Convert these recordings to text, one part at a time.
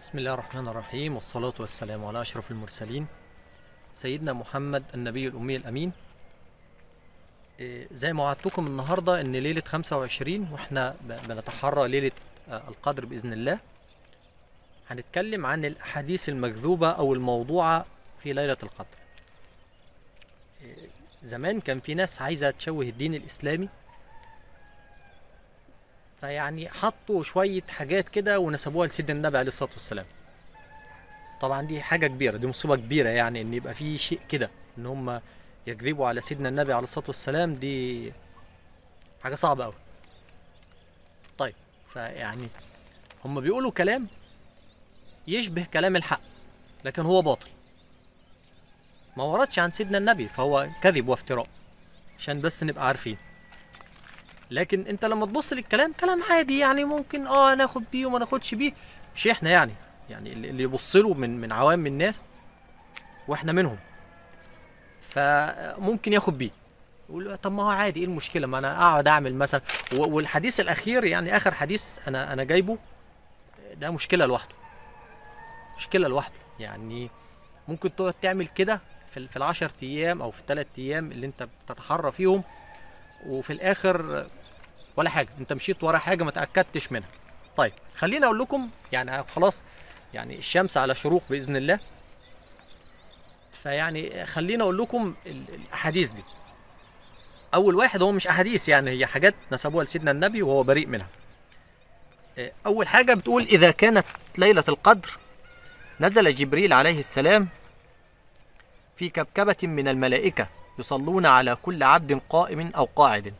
بسم الله الرحمن الرحيم والصلاة والسلام على أشرف المرسلين سيدنا محمد النبي الأمي الأمين إيه، زي ما وعدتكم النهاردة إن ليلة 25 وإحنا بنتحرى ليلة آه، القدر بإذن الله هنتكلم عن الأحاديث المكذوبة أو الموضوعة في ليلة القدر إيه، زمان كان في ناس عايزة تشوه الدين الإسلامي فيعني حطوا شويه حاجات كده ونسبوها لسيدنا النبي عليه الصلاه والسلام طبعا دي حاجه كبيره دي مصيبه كبيره يعني ان يبقى في شيء كده ان هم يكذبوا على سيدنا النبي عليه الصلاه والسلام دي حاجه صعبه قوي طيب فيعني هم بيقولوا كلام يشبه كلام الحق لكن هو باطل ما وردش عن سيدنا النبي فهو كذب وافتراء عشان بس نبقى عارفين لكن انت لما تبص للكلام كلام عادي يعني ممكن اه ناخد بيه وما ناخدش بيه مش احنا يعني يعني اللي يبص له من من عوام الناس واحنا منهم فممكن ياخد بيه يقول طب ما هو عادي ايه المشكله ما انا اقعد اعمل مثلا والحديث الاخير يعني اخر حديث انا انا جايبه ده مشكله لوحده مشكله لوحده يعني ممكن تقعد تعمل كده في في ال10 ايام او في الثلاث ايام اللي انت بتتحرى فيهم وفي الاخر ولا حاجه انت مشيت ورا حاجه ما تاكدتش منها طيب خليني اقول لكم يعني خلاص يعني الشمس على شروق باذن الله فيعني خليني اقول لكم الاحاديث دي اول واحد هو مش احاديث يعني هي حاجات نسبوها لسيدنا النبي وهو بريء منها آه، اول حاجه بتقول اذا كانت ليله القدر نزل جبريل عليه السلام في كبكبه من الملائكه يصلون على كل عبد قائم او قاعد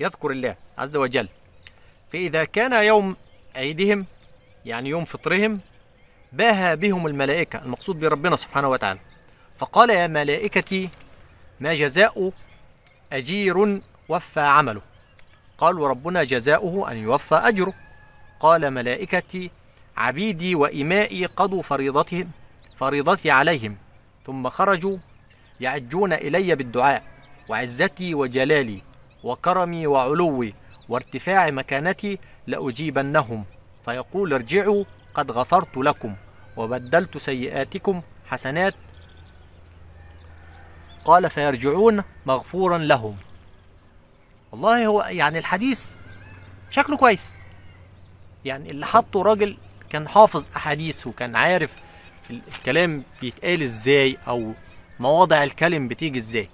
يذكر الله عز وجل فإذا كان يوم عيدهم يعني يوم فطرهم باهى بهم الملائكة المقصود بربنا سبحانه وتعالى فقال يا ملائكتي ما جزاء أجير وفى عمله قالوا ربنا جزاؤه أن يوفى أجره قال ملائكتي عبيدي وإمائي قضوا فريضتهم فريضتي عليهم ثم خرجوا يعجون إلي بالدعاء وعزتي وجلالي وكرمي وعلوي وارتفاع مكانتي لأجيبنهم فيقول ارجعوا قد غفرت لكم وبدلت سيئاتكم حسنات قال فيرجعون مغفورا لهم والله هو يعني الحديث شكله كويس يعني اللي حطه راجل كان حافظ احاديث وكان عارف الكلام بيتقال ازاي او مواضع الكلم بتيجي ازاي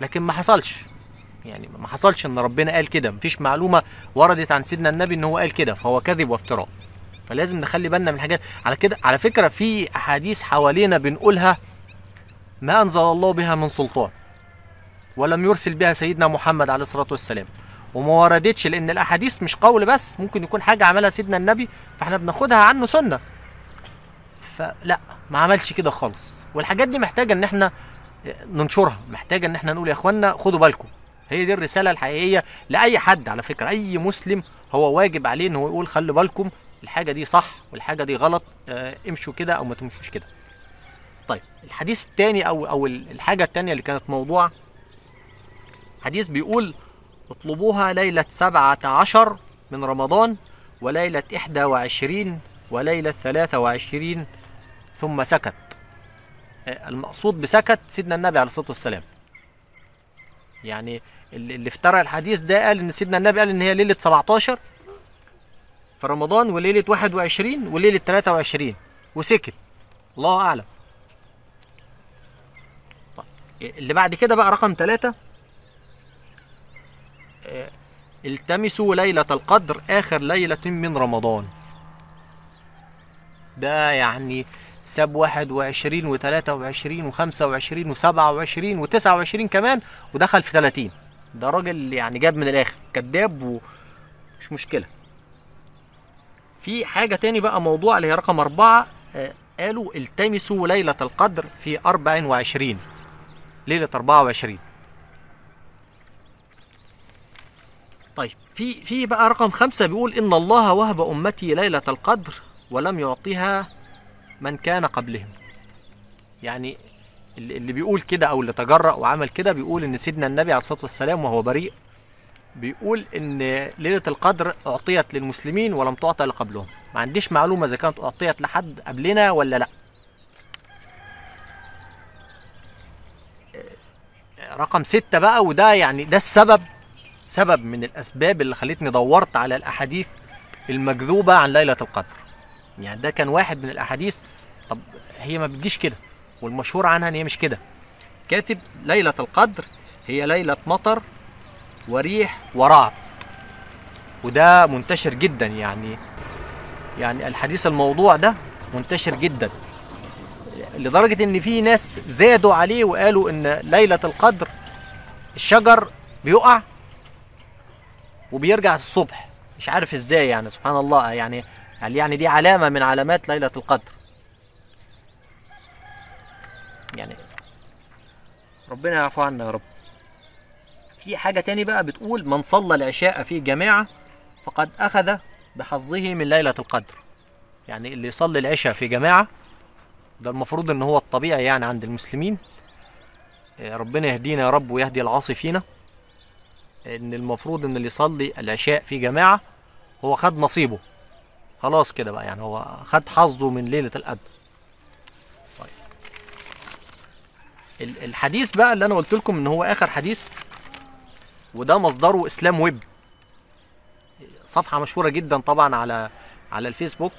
لكن ما حصلش يعني ما حصلش ان ربنا قال كده مفيش معلومه وردت عن سيدنا النبي ان هو قال كده فهو كذب وافتراء فلازم نخلي بالنا من الحاجات على كده على فكره في احاديث حوالينا بنقولها ما انزل الله بها من سلطان ولم يرسل بها سيدنا محمد عليه الصلاه والسلام وما وردتش لان الاحاديث مش قول بس ممكن يكون حاجه عملها سيدنا النبي فاحنا بناخدها عنه سنه فلا ما عملش كده خالص والحاجات دي محتاجه ان احنا ننشرها محتاجه ان احنا نقول يا اخوانا خدوا بالكم هي دي الرساله الحقيقيه لاي حد على فكره اي مسلم هو واجب عليه ان هو يقول خلوا بالكم الحاجه دي صح والحاجه دي غلط آه امشوا كده او ما تمشوش كده طيب الحديث الثاني او او الحاجه الثانيه اللي كانت موضوع حديث بيقول اطلبوها ليله 17 من رمضان وليله 21 وليله 23 ثم سكت آه، المقصود بسكت سيدنا النبي عليه الصلاه والسلام يعني اللي افترى الحديث ده قال ان سيدنا النبي قال ان هي ليله 17 في رمضان وليله 21 وليله 23 وسكت الله اعلم طيب، اللي بعد كده بقى رقم ثلاثة آه، التمسوا ليلة القدر آخر ليلة من رمضان ده يعني ساب 21 و23 و25 و27 وعشرين وتسعة و29 كمان ودخل في 30 ده راجل يعني جاب من الاخر كذاب ومش مشكله في حاجه تاني بقى موضوع اللي هي رقم أربعة آه، قالوا التمسوا ليلة القدر في 24 ليلة 24 طيب في في بقى رقم خمسة بيقول إن الله وهب أمتي ليلة القدر ولم يعطها من كان قبلهم يعني اللي بيقول كده او اللي تجرأ وعمل كده بيقول ان سيدنا النبي عليه الصلاه والسلام وهو بريء بيقول ان ليله القدر اعطيت للمسلمين ولم تعطى لقبلهم ما عنديش معلومه اذا كانت اعطيت لحد قبلنا ولا لا آه، رقم ستة بقى وده يعني ده السبب سبب من الأسباب اللي خلتني دورت على الأحاديث المكذوبة عن ليلة القدر يعني ده كان واحد من الأحاديث طب هي ما بتجيش كده والمشهور عنها ان هي مش كده كاتب ليله القدر هي ليله مطر وريح ورعد وده منتشر جدا يعني يعني الحديث الموضوع ده منتشر جدا لدرجه ان في ناس زادوا عليه وقالوا ان ليله القدر الشجر بيقع وبيرجع الصبح مش عارف ازاي يعني سبحان الله يعني يعني دي علامه من علامات ليله القدر يعني ربنا يعفو عنا يا رب في حاجة تاني بقى بتقول من صلى العشاء في جماعة فقد أخذ بحظه من ليلة القدر يعني اللي يصلي العشاء في جماعة ده المفروض ان هو الطبيعي يعني عند المسلمين آه، ربنا يهدينا يا رب ويهدي العاصي فينا ان المفروض ان اللي يصلي العشاء في جماعة هو خد نصيبه خلاص كده بقى يعني هو خد حظه من ليلة القدر الحديث بقى اللي انا قلت لكم ان هو اخر حديث وده مصدره اسلام ويب صفحه مشهوره جدا طبعا على على الفيسبوك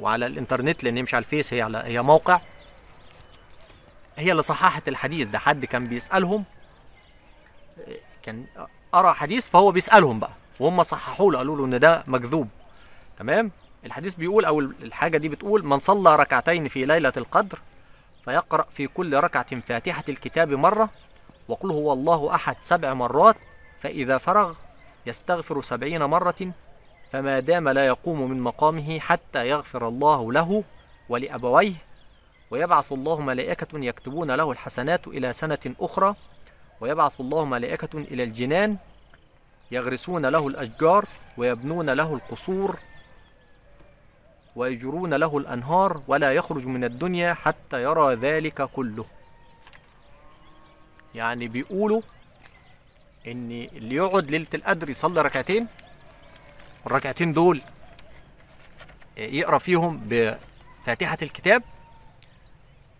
وعلى الانترنت لان هي مش على الفيس هي على هي موقع هي اللي صححت الحديث ده حد كان بيسالهم كان قرا حديث فهو بيسالهم بقى وهم صححوه له قالوا له ان ده مكذوب تمام الحديث بيقول او الحاجه دي بتقول من صلى ركعتين في ليله القدر فيقرأ في كل ركعة فاتحة الكتاب مرة وقل هو الله أحد سبع مرات فإذا فرغ يستغفر سبعين مرة فما دام لا يقوم من مقامه حتى يغفر الله له ولأبويه ويبعث الله ملائكة يكتبون له الحسنات إلى سنة أخرى ويبعث الله ملائكة إلى الجنان يغرسون له الأشجار ويبنون له القصور ويجرون له الأنهار ولا يخرج من الدنيا حتى يرى ذلك كله يعني بيقولوا ان اللي يقعد ليله القدر يصلي ركعتين الركعتين دول آه، يقرا فيهم بفاتحه الكتاب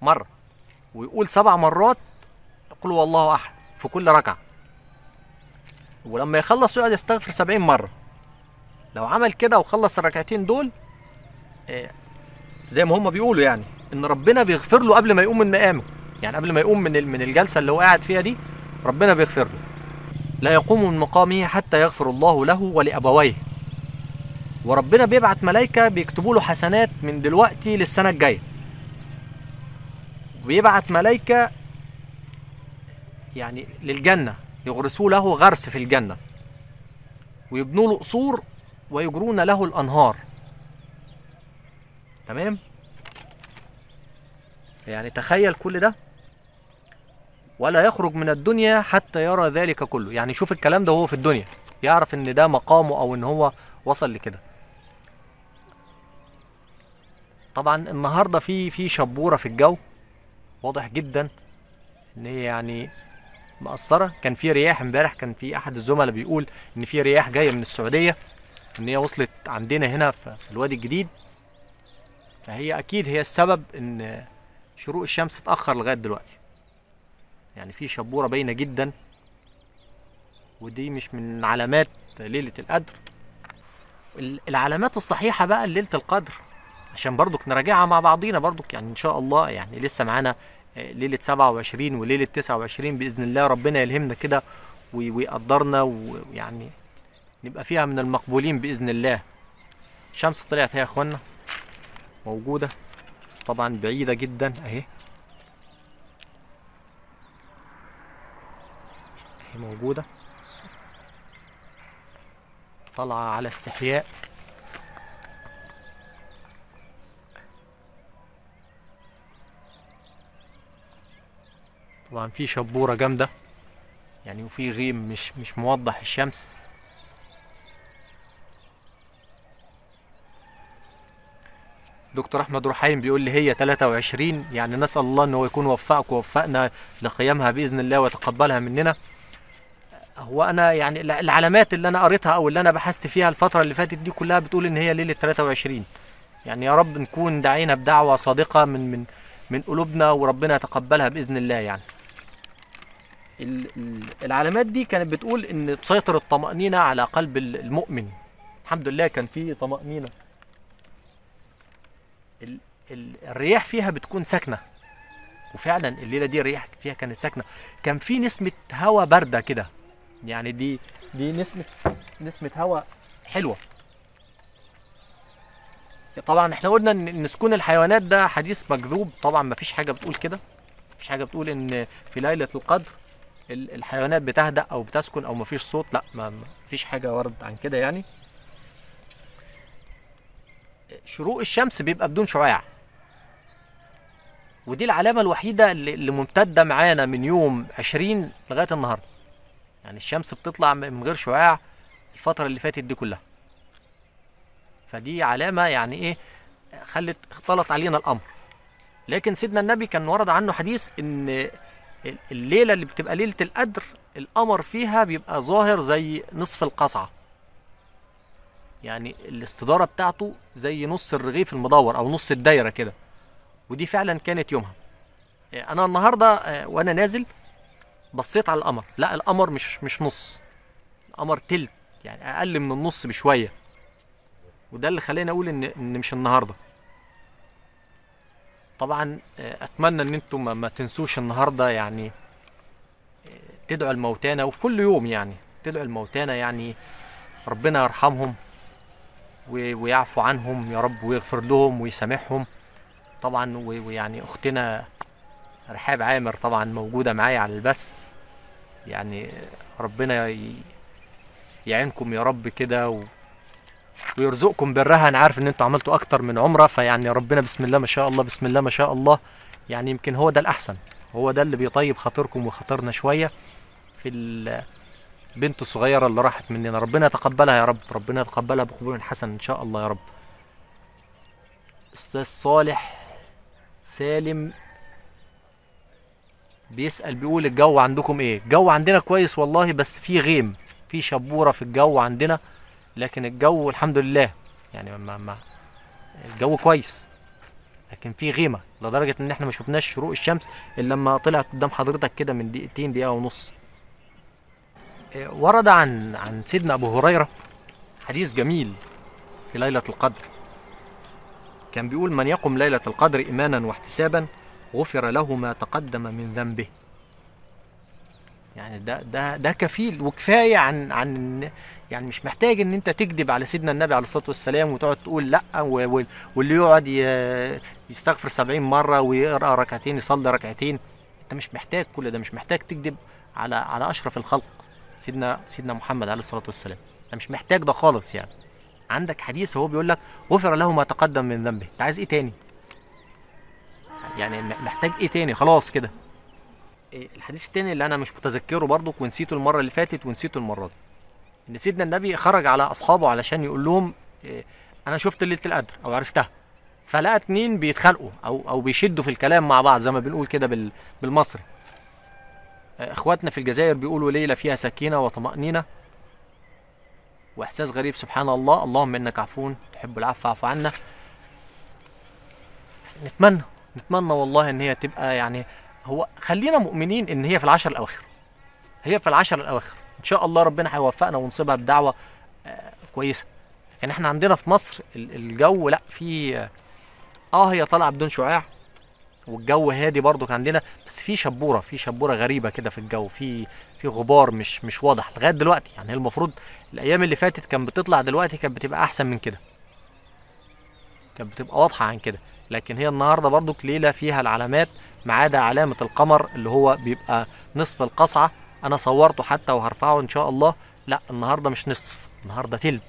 مره ويقول سبع مرات قل هو الله احد في كل ركعه ولما يخلص يقعد يستغفر سبعين مره لو عمل كده وخلص الركعتين دول إيه. زي ما هم بيقولوا يعني ان ربنا بيغفر له قبل ما يقوم من مقامه يعني قبل ما يقوم من من الجلسه اللي هو قاعد فيها دي ربنا بيغفر له لا يقوم من مقامه حتى يغفر الله له ولابويه وربنا بيبعت ملائكه بيكتبوا له حسنات من دلوقتي للسنه الجايه وبيبعت ملائكه يعني للجنه يغرسوا له غرس في الجنه ويبنوا له قصور ويجرون له الانهار تمام يعني تخيل كل ده ولا يخرج من الدنيا حتى يرى ذلك كله يعني شوف الكلام ده هو في الدنيا يعرف ان ده مقامه او ان هو وصل لكده طبعا النهارده في في شبوره في الجو واضح جدا ان هي يعني مأثره كان في رياح امبارح كان في احد الزملاء بيقول ان في رياح جايه من السعوديه ان هي وصلت عندنا هنا في الوادي الجديد فهي اكيد هي السبب ان شروق الشمس اتاخر لغايه دلوقتي يعني في شبوره باينه جدا ودي مش من علامات ليله القدر العلامات الصحيحه بقى ليله القدر عشان برضك نراجعها مع بعضينا برضك يعني ان شاء الله يعني لسه معانا آه، ليله 27 وليله 29 باذن الله ربنا يلهمنا كده ويقدرنا ويعني نبقى فيها من المقبولين باذن الله الشمس طلعت هي يا اخوانا موجودة بس طبعا بعيدة جدا اهي اهي موجودة طالعة على استحياء طبعا في شبورة جامدة يعني وفي غيم مش مش موضح الشمس دكتور احمد رحيم بيقول لي هي 23 يعني نسال الله ان هو يكون وفقك ووفقنا لقيامها باذن الله ويتقبلها مننا هو انا يعني العلامات اللي انا قريتها او اللي انا بحثت فيها الفتره اللي فاتت دي كلها بتقول ان هي ليله 23 يعني يا رب نكون دعينا بدعوه صادقه من من من قلوبنا وربنا يتقبلها باذن الله يعني العلامات دي كانت بتقول ان تسيطر الطمانينه على قلب المؤمن الحمد لله كان في طمانينه الرياح فيها بتكون ساكنه وفعلا الليله دي الرياح فيها كانت ساكنه كان في نسمه هواء بارده كده يعني دي دي نسمه نسمه هواء حلوه طبعا احنا قلنا ان سكون الحيوانات ده حديث مكذوب طبعا مفيش حاجه بتقول كده مفيش حاجه بتقول ان في ليله القدر الحيوانات بتهدأ او بتسكن او مفيش صوت لا مفيش حاجه ورد عن كده يعني شروق الشمس بيبقى بدون شعاع ودي العلامة الوحيدة اللي ممتدة معانا من يوم 20 لغاية النهاردة يعني الشمس بتطلع من غير شعاع الفترة اللي فاتت دي كلها فدي علامة يعني ايه خلت اختلط علينا الأمر لكن سيدنا النبي كان ورد عنه حديث ان الليلة اللي بتبقى ليلة القدر القمر فيها بيبقى ظاهر زي نصف القصعة يعني الاستدارة بتاعته زي نص الرغيف المدور أو نص الدايرة كده ودي فعلا كانت يومها إيه، انا النهارده إيه، وانا نازل بصيت على القمر لا القمر مش مش نص القمر تلت يعني اقل من النص بشويه وده اللي خلاني اقول ان ان مش النهارده طبعا إيه، اتمنى ان انتم ما تنسوش النهارده يعني تدعوا الموتانا وفي كل يوم يعني تدعوا الموتانا يعني ربنا يرحمهم ويعفو عنهم يا رب ويغفر لهم ويسامحهم طبعا ويعني اختنا رحاب عامر طبعا موجوده معايا على البث يعني ربنا يعينكم يا رب كده و... ويرزقكم برها انا عارف ان انتوا عملتوا اكتر من عمره فيعني ربنا بسم الله ما شاء الله بسم الله ما شاء الله يعني يمكن هو ده الاحسن هو ده اللي بيطيب خاطركم وخاطرنا شويه في البنت الصغيره اللي راحت مننا ربنا يتقبلها يا رب ربنا يتقبلها بقبول حسن ان شاء الله يا رب استاذ صالح سالم بيسأل بيقول الجو عندكم ايه الجو عندنا كويس والله بس في غيم في شبورة في الجو عندنا لكن الجو الحمد لله يعني ما ما الجو كويس لكن في غيمه لدرجه ان احنا ما شفناش شروق الشمس الا لما طلعت قدام حضرتك كده من دقيقتين دقيقه ونص إيه، ورد عن عن سيدنا ابو هريره حديث جميل في ليله القدر كان بيقول من يقم ليلة القدر إيمانا واحتسابا غفر له ما تقدم من ذنبه يعني ده ده ده كفيل وكفايه عن عن يعني مش محتاج ان انت تكذب على سيدنا النبي عليه الصلاه والسلام وتقعد تقول لا واللي يقعد يستغفر سبعين مره ويقرا ركعتين يصلي ركعتين انت مش محتاج كل ده مش محتاج تكذب على على اشرف الخلق سيدنا سيدنا محمد عليه الصلاه والسلام انت مش محتاج ده خالص يعني عندك حديث هو بيقول لك غفر له ما تقدم من ذنبه انت عايز ايه تاني يعني محتاج ايه تاني خلاص كده إيه، الحديث التاني اللي انا مش متذكره برضك ونسيته المره اللي فاتت ونسيته المره دي ان سيدنا النبي خرج على اصحابه علشان يقول لهم إيه، انا شفت ليله القدر او عرفتها فلقى اتنين بيتخانقوا او او بيشدوا في الكلام مع بعض زي ما بنقول كده بالمصري إيه، اخواتنا في الجزائر بيقولوا ليله فيها سكينه وطمانينه واحساس غريب سبحان الله اللهم انك عفو تحب العفو فاعف عنا نتمنى نتمنى والله ان هي تبقى يعني هو خلينا مؤمنين ان هي في العشر الاواخر هي في العشر الاواخر ان شاء الله ربنا هيوفقنا ونصيبها بدعوه آه، كويسه لكن احنا عندنا في مصر الجو لا في آه،, اه هي طالعه بدون شعاع والجو هادي برضو كان عندنا بس في شبوره في شبوره غريبه كده في الجو في في غبار مش مش واضح لغايه دلوقتي يعني المفروض الايام اللي فاتت كان بتطلع دلوقتي كانت بتبقى احسن من كده كانت بتبقى واضحه عن كده لكن هي النهارده برضو ليله فيها العلامات ما عدا علامه القمر اللي هو بيبقى نصف القصعه انا صورته حتى وهرفعه ان شاء الله لا النهارده مش نصف النهارده تلت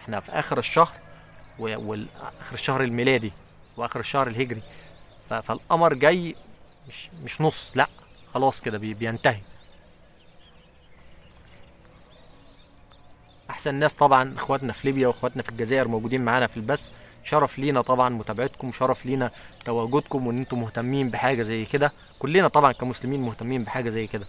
احنا في اخر الشهر واخر الشهر الميلادي واخر الشهر الهجري فالقمر جاي مش مش نص لا خلاص كده بينتهي احسن ناس طبعا اخواتنا في ليبيا واخواتنا في الجزائر موجودين معانا في البث شرف لينا طبعا متابعتكم شرف لينا تواجدكم وان انتم مهتمين بحاجه زي كده كلنا طبعا كمسلمين مهتمين بحاجه زي كده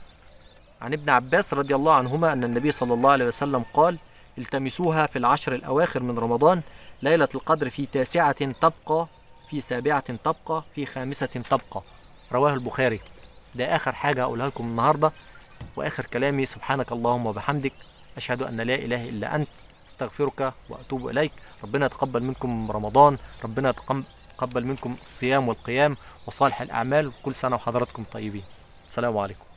عن ابن عباس رضي الله عنهما ان النبي صلى الله عليه وسلم قال التمسوها في العشر الاواخر من رمضان ليله القدر في تاسعه تبقى في سابعة تبقى في خامسة تبقى رواه البخاري ده آخر حاجة أقولها لكم النهاردة وآخر كلامي سبحانك اللهم وبحمدك أشهد أن لا إله إلا أنت استغفرك واتوب اليك ربنا يتقبل منكم رمضان ربنا يتقبل منكم الصيام والقيام وصالح الاعمال كل سنه وحضراتكم طيبين السلام عليكم